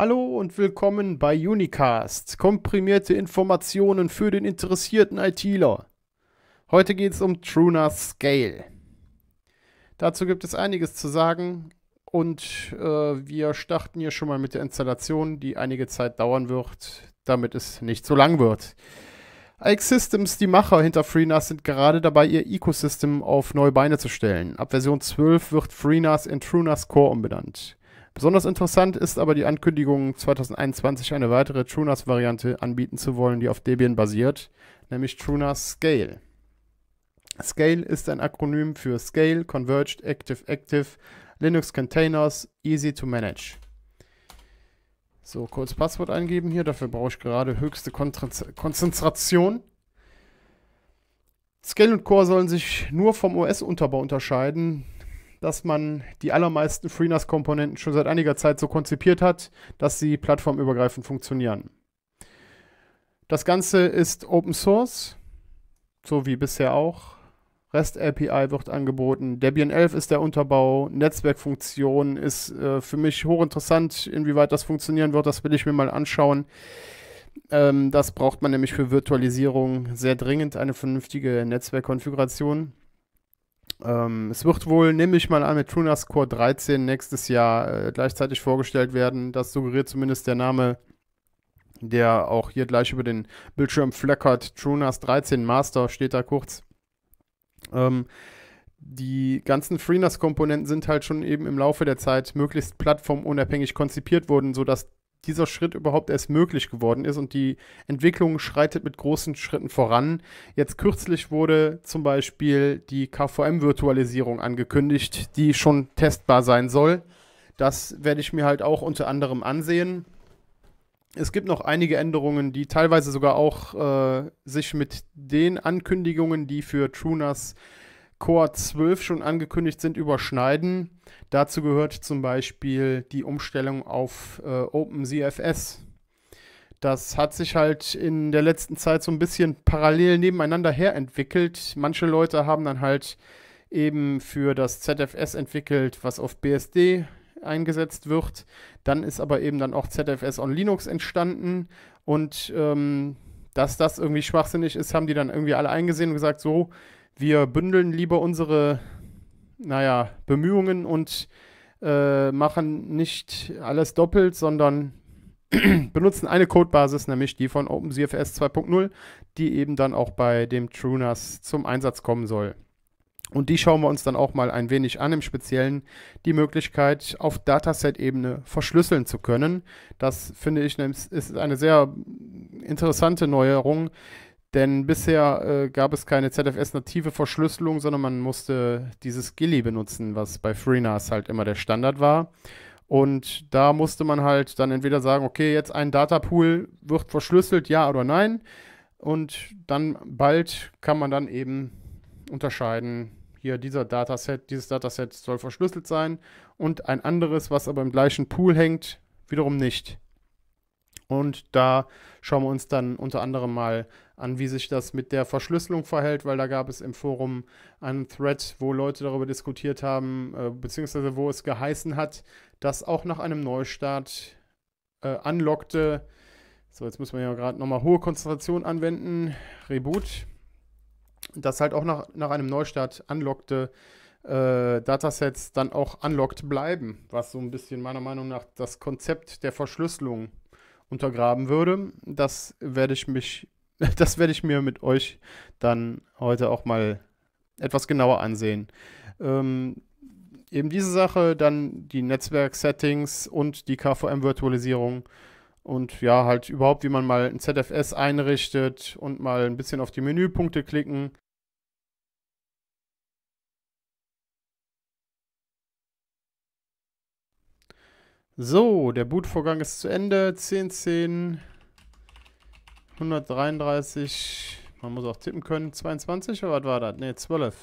Hallo und willkommen bei Unicast, komprimierte Informationen für den interessierten ITler. Heute geht es um Truna Scale. Dazu gibt es einiges zu sagen und äh, wir starten hier schon mal mit der Installation, die einige Zeit dauern wird, damit es nicht so lang wird. Ike Systems, die Macher hinter FreeNAS, sind gerade dabei, ihr Ecosystem auf neue Beine zu stellen. Ab Version 12 wird FreeNAS in TrueNAS Core umbenannt. Besonders interessant ist aber die Ankündigung, 2021 eine weitere TrueNAS-Variante anbieten zu wollen, die auf Debian basiert, nämlich TrueNAS Scale. Scale ist ein Akronym für Scale Converged Active Active Linux Containers Easy to Manage. So, kurz Passwort eingeben hier. Dafür brauche ich gerade höchste Konzentration. Scale und Core sollen sich nur vom OS-Unterbau unterscheiden dass man die allermeisten FreeNAS-Komponenten schon seit einiger Zeit so konzipiert hat, dass sie plattformübergreifend funktionieren. Das Ganze ist Open Source, so wie bisher auch. REST API wird angeboten, Debian 11 ist der Unterbau, Netzwerkfunktion ist äh, für mich hochinteressant, inwieweit das funktionieren wird, das will ich mir mal anschauen. Ähm, das braucht man nämlich für Virtualisierung sehr dringend, eine vernünftige Netzwerkkonfiguration. Ähm, es wird wohl, nehme ich mal an, mit Trunas Core 13 nächstes Jahr äh, gleichzeitig vorgestellt werden. Das suggeriert zumindest der Name, der auch hier gleich über den Bildschirm flackert. Trunas 13 Master steht da kurz. Ähm, die ganzen FreeNAS-Komponenten sind halt schon eben im Laufe der Zeit möglichst plattformunabhängig konzipiert worden, sodass dieser Schritt überhaupt erst möglich geworden ist und die Entwicklung schreitet mit großen Schritten voran. Jetzt kürzlich wurde zum Beispiel die KVM-Virtualisierung angekündigt, die schon testbar sein soll. Das werde ich mir halt auch unter anderem ansehen. Es gibt noch einige Änderungen, die teilweise sogar auch äh, sich mit den Ankündigungen, die für TrueNAS Core 12 schon angekündigt sind, überschneiden. Dazu gehört zum Beispiel die Umstellung auf äh, OpenCFS. Das hat sich halt in der letzten Zeit so ein bisschen parallel nebeneinander her entwickelt. Manche Leute haben dann halt eben für das ZFS entwickelt, was auf BSD eingesetzt wird. Dann ist aber eben dann auch ZFS on Linux entstanden und ähm, dass das irgendwie schwachsinnig ist, haben die dann irgendwie alle eingesehen und gesagt, so, wir bündeln lieber unsere, naja, Bemühungen und äh, machen nicht alles doppelt, sondern benutzen eine Codebasis, nämlich die von OpenCFS 2.0, die eben dann auch bei dem TrueNAS zum Einsatz kommen soll. Und die schauen wir uns dann auch mal ein wenig an, im Speziellen die Möglichkeit, auf Dataset-Ebene verschlüsseln zu können. Das finde ich ist eine sehr interessante Neuerung, denn bisher äh, gab es keine ZFS-native Verschlüsselung, sondern man musste dieses Gilly benutzen, was bei FreeNAS halt immer der Standard war. Und da musste man halt dann entweder sagen, okay, jetzt ein Datapool wird verschlüsselt, ja oder nein. Und dann bald kann man dann eben unterscheiden, hier dieser Dataset, dieses Dataset soll verschlüsselt sein und ein anderes, was aber im gleichen Pool hängt, wiederum nicht. Und da schauen wir uns dann unter anderem mal an, wie sich das mit der Verschlüsselung verhält, weil da gab es im Forum einen Thread, wo Leute darüber diskutiert haben, äh, beziehungsweise wo es geheißen hat, dass auch nach einem Neustart äh, anlockte, so jetzt müssen wir ja gerade nochmal hohe Konzentration anwenden, Reboot, dass halt auch nach, nach einem Neustart anlockte äh, Datasets dann auch unlocked bleiben, was so ein bisschen meiner Meinung nach das Konzept der Verschlüsselung untergraben würde. Das werde ich mich, das werde ich mir mit euch dann heute auch mal etwas genauer ansehen. Ähm, eben diese Sache, dann die Netzwerk-Settings und die KVM-Virtualisierung und ja, halt überhaupt, wie man mal ein ZFS einrichtet und mal ein bisschen auf die Menüpunkte klicken So, der Bootvorgang ist zu Ende. 10, 10, 133. Man muss auch tippen können. 22 oder was war das? Ne, 12.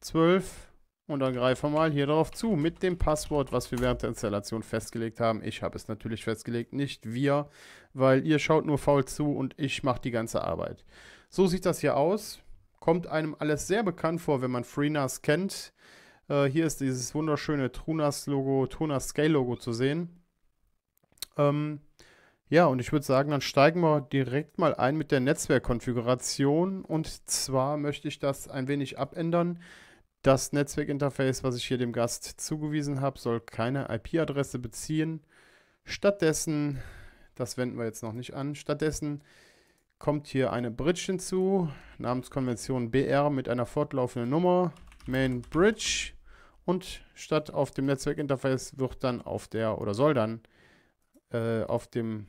12. Und dann greifen wir mal hier drauf zu mit dem Passwort, was wir während der Installation festgelegt haben. Ich habe es natürlich festgelegt, nicht wir, weil ihr schaut nur faul zu und ich mache die ganze Arbeit. So sieht das hier aus. Kommt einem alles sehr bekannt vor, wenn man FreeNAS kennt. Äh, hier ist dieses wunderschöne Trunas-Logo, Trunas-Scale-Logo zu sehen. Ähm, ja, und ich würde sagen, dann steigen wir direkt mal ein mit der Netzwerkkonfiguration. Und zwar möchte ich das ein wenig abändern. Das Netzwerkinterface, was ich hier dem Gast zugewiesen habe, soll keine IP-Adresse beziehen. Stattdessen, das wenden wir jetzt noch nicht an, stattdessen kommt hier eine Bridge hinzu, Namenskonvention BR mit einer fortlaufenden Nummer, Main Bridge. Und statt auf dem Netzwerkinterface wird dann auf der oder soll dann äh, auf dem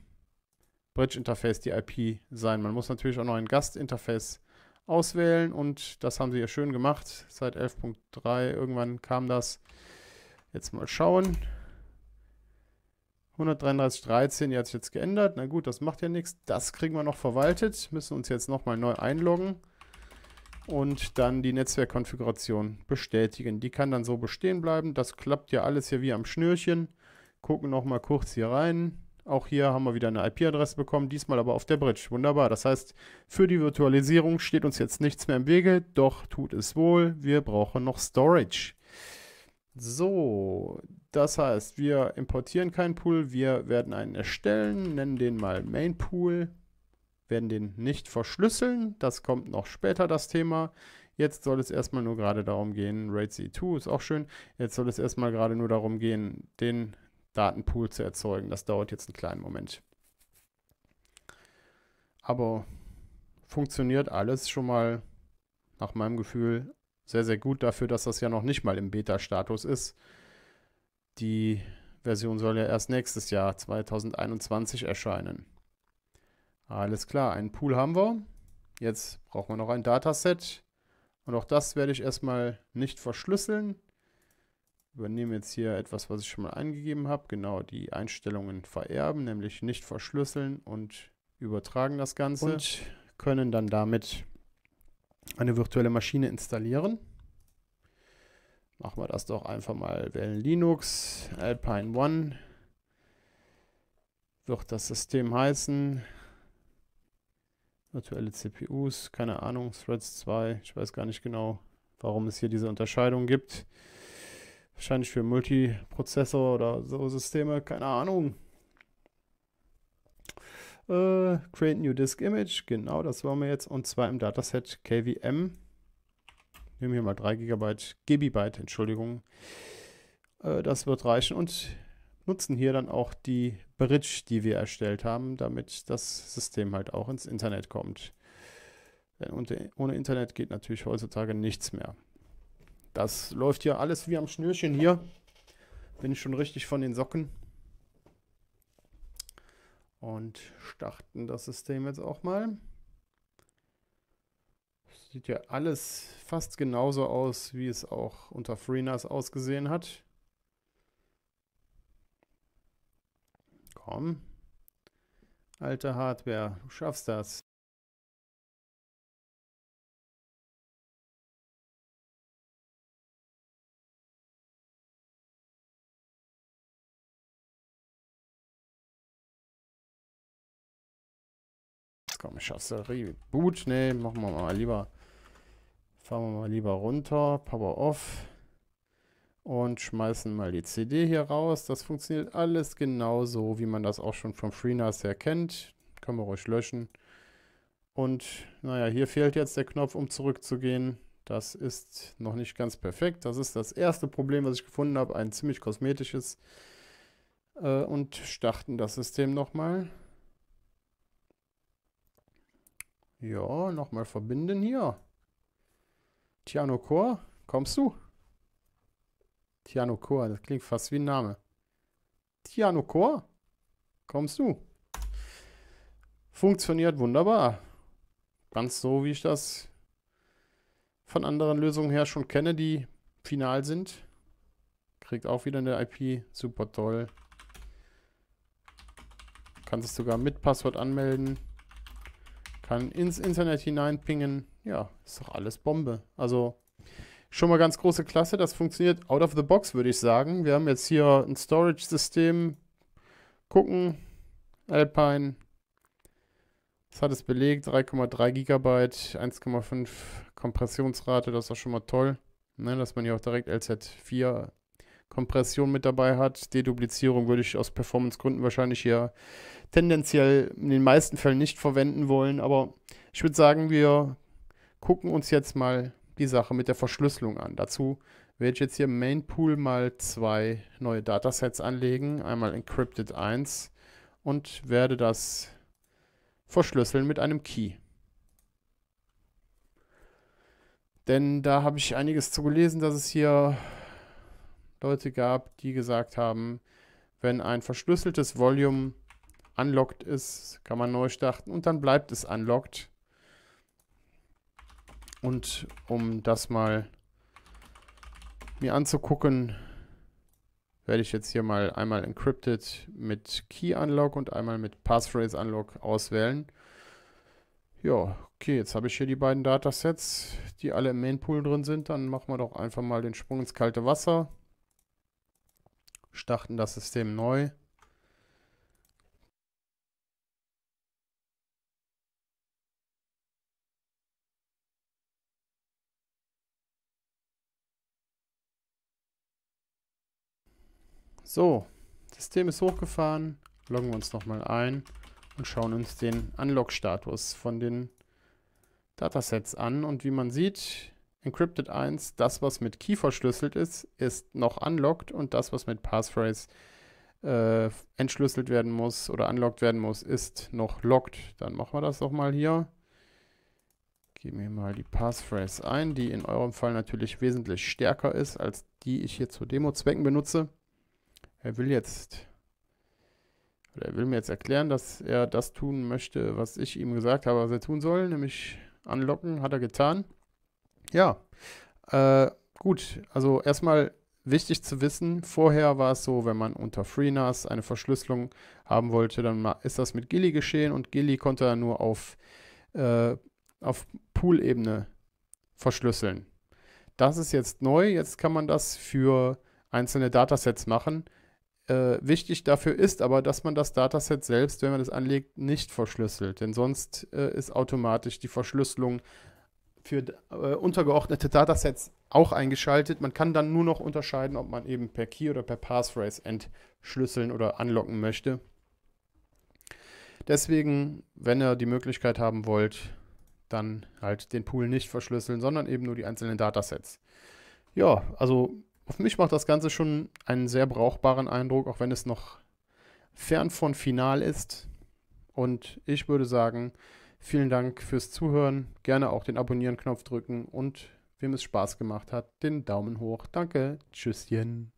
Bridge-Interface die IP sein. Man muss natürlich auch noch ein Gastinterface auswählen und das haben sie ja schön gemacht. Seit 11.3 irgendwann kam das. Jetzt mal schauen. 133.13, die hat sich jetzt geändert. Na gut, das macht ja nichts. Das kriegen wir noch verwaltet. Müssen uns jetzt nochmal neu einloggen und dann die Netzwerkkonfiguration bestätigen. Die kann dann so bestehen bleiben. Das klappt ja alles hier wie am Schnürchen. Gucken noch mal kurz hier rein. Auch hier haben wir wieder eine IP-Adresse bekommen, diesmal aber auf der Bridge. Wunderbar. Das heißt, für die Virtualisierung steht uns jetzt nichts mehr im Wege, doch tut es wohl. Wir brauchen noch Storage. So, das heißt, wir importieren keinen Pool, wir werden einen erstellen, nennen den mal Main Pool werden den nicht verschlüsseln. Das kommt noch später, das Thema. Jetzt soll es erstmal nur gerade darum gehen, RAID C2 ist auch schön, jetzt soll es erstmal gerade nur darum gehen, den Datenpool zu erzeugen. Das dauert jetzt einen kleinen Moment. Aber funktioniert alles schon mal nach meinem Gefühl sehr, sehr gut dafür, dass das ja noch nicht mal im Beta-Status ist. Die Version soll ja erst nächstes Jahr 2021 erscheinen. Alles klar, einen Pool haben wir. Jetzt brauchen wir noch ein Dataset. Und auch das werde ich erstmal nicht verschlüsseln. Übernehmen jetzt hier etwas, was ich schon mal eingegeben habe. Genau, die Einstellungen vererben, nämlich nicht verschlüsseln und übertragen das Ganze. Und können dann damit eine virtuelle Maschine installieren. Machen wir das doch einfach mal wählen Linux, Alpine One. Wird das System heißen virtuelle CPUs, keine Ahnung, Threads 2, ich weiß gar nicht genau, warum es hier diese Unterscheidung gibt. Wahrscheinlich für Multiprozessor oder so Systeme, keine Ahnung. Äh, create New Disk Image, genau, das wollen wir jetzt. Und zwar im Dataset KVM. Nehmen wir mal 3 GB, Gigabyte, Entschuldigung. Äh, das wird reichen. Und nutzen hier dann auch die Bridge, die wir erstellt haben, damit das System halt auch ins Internet kommt. Denn ohne Internet geht natürlich heutzutage nichts mehr. Das läuft ja alles wie am Schnürchen hier. Bin ich schon richtig von den Socken. Und starten das System jetzt auch mal. Sieht ja alles fast genauso aus, wie es auch unter FreeNAS ausgesehen hat. Komm. Alte Hardware, du schaffst das. Komm, schaffst du Reboot? Ne, machen wir mal lieber. Fahren wir mal lieber runter. Power off und schmeißen mal die CD hier raus. Das funktioniert alles genauso, wie man das auch schon vom FreeNAS her kennt. Können wir ruhig löschen. Und naja, hier fehlt jetzt der Knopf, um zurückzugehen. Das ist noch nicht ganz perfekt. Das ist das erste Problem, was ich gefunden habe. Ein ziemlich kosmetisches. Äh, und starten das System nochmal. Ja, nochmal verbinden hier. Tiano Core, kommst du? Tiano Chor, das klingt fast wie ein Name. Tiano Chor? Kommst du? Funktioniert wunderbar. Ganz so, wie ich das von anderen Lösungen her schon kenne, die final sind. Kriegt auch wieder eine IP. Super toll. Kann sich sogar mit Passwort anmelden. Kann ins Internet hinein pingen. Ja, ist doch alles Bombe. Also, schon mal ganz große Klasse. Das funktioniert out of the box, würde ich sagen. Wir haben jetzt hier ein Storage-System. Gucken. Alpine. Das hat es belegt. 3,3 GB, 1,5 Kompressionsrate. Das ist auch schon mal toll, ne? dass man hier auch direkt LZ4 Kompression mit dabei hat. Deduplizierung würde ich aus Performance-Gründen wahrscheinlich hier tendenziell in den meisten Fällen nicht verwenden wollen. Aber ich würde sagen, wir gucken uns jetzt mal die Sache mit der Verschlüsselung an. Dazu werde ich jetzt hier im Mainpool mal zwei neue Datasets anlegen. Einmal Encrypted 1 und werde das verschlüsseln mit einem Key. Denn da habe ich einiges zu gelesen, dass es hier Leute gab, die gesagt haben, wenn ein verschlüsseltes Volume unlocked ist, kann man neu starten und dann bleibt es unlocked. Und um das mal mir anzugucken, werde ich jetzt hier mal einmal Encrypted mit Key Unlock und einmal mit Passphrase Unlock auswählen. Ja, okay, jetzt habe ich hier die beiden Datasets, die alle im Mainpool drin sind. Dann machen wir doch einfach mal den Sprung ins kalte Wasser. Starten das System neu. So, System ist hochgefahren. Loggen wir uns nochmal ein und schauen uns den Unlock-Status von den Datasets an. Und wie man sieht, Encrypted 1, das, was mit Key verschlüsselt ist, ist noch unlocked und das, was mit Passphrase äh, entschlüsselt werden muss oder unlocked werden muss, ist noch locked. Dann machen wir das nochmal hier. Geben wir mal die Passphrase ein, die in eurem Fall natürlich wesentlich stärker ist, als die ich hier zu Demo-Zwecken benutze. Er will jetzt, er will mir jetzt erklären, dass er das tun möchte, was ich ihm gesagt habe, was er tun soll, nämlich anlocken, hat er getan. Ja, äh, gut, also erstmal wichtig zu wissen, vorher war es so, wenn man unter FreeNAS eine Verschlüsselung haben wollte, dann ist das mit Gilly geschehen und Gilly konnte dann nur auf, äh, auf Pool-Ebene verschlüsseln. Das ist jetzt neu, jetzt kann man das für einzelne Datasets machen äh, wichtig dafür ist, aber dass man das Dataset selbst, wenn man es anlegt, nicht verschlüsselt. Denn sonst äh, ist automatisch die Verschlüsselung für äh, untergeordnete Datasets auch eingeschaltet. Man kann dann nur noch unterscheiden, ob man eben per Key oder per Passphrase entschlüsseln oder anlocken möchte. Deswegen, wenn ihr die Möglichkeit haben wollt, dann halt den Pool nicht verschlüsseln, sondern eben nur die einzelnen Datasets. Ja, also auf mich macht das Ganze schon einen sehr brauchbaren Eindruck, auch wenn es noch fern von final ist. Und ich würde sagen, vielen Dank fürs Zuhören. Gerne auch den Abonnieren-Knopf drücken und wem es Spaß gemacht hat, den Daumen hoch. Danke. Tschüsschen.